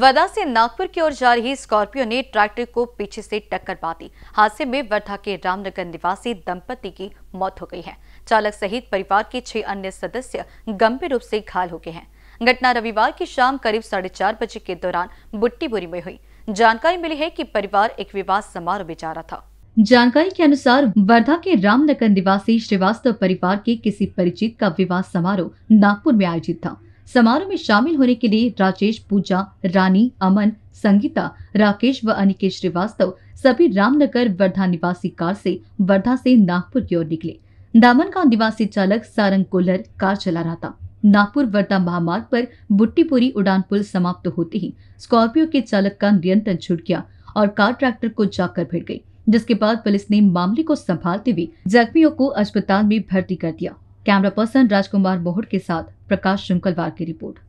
वर्धा से नागपुर की ओर जा रही स्कॉर्पियो ने ट्रैक्टर को पीछे से टक्कर पा दी हादसे में वर्धा के रामनगर निवासी दंपति की मौत हो गई है चालक सहित परिवार के छह अन्य सदस्य गंभीर रूप से घायल हो गए हैं घटना रविवार की शाम करीब साढ़े चार बजे के दौरान बुट्टीपुरी में हुई जानकारी मिली है कि परिवार एक विवाह समारोह में जा रहा था जानकारी के अनुसार वर्धा के रामनगर निवासी श्रीवास्तव परिवार के किसी परिचित का विवाह समारोह नागपुर में आयोजित था समारोह में शामिल होने के लिए राजेश पूजा रानी अमन संगीता राकेश व अनिकेत श्रीवास्तव सभी रामनगर वर्धा निवासी कार से वर्धा से नागपुर की ओर निकले दामन का निवासी चालक सारंग कोलर कार चला रहा था नागपुर वर्धा महामार्ग पर बुट्टीपुरी उड़ान पुल समाप्त होते ही स्कॉर्पियो के चालक का नियंत्रण छूट गया और कार ट्रैक्टर को जाकर भिड़ गई जिसके बाद पुलिस ने मामले को संभालते हुए जख्मियों को अस्पताल में भर्ती कर दिया कैमरा पर्सन राजकुमार मोहड़ के साथ प्रकाश शुंकलवार की रिपोर्ट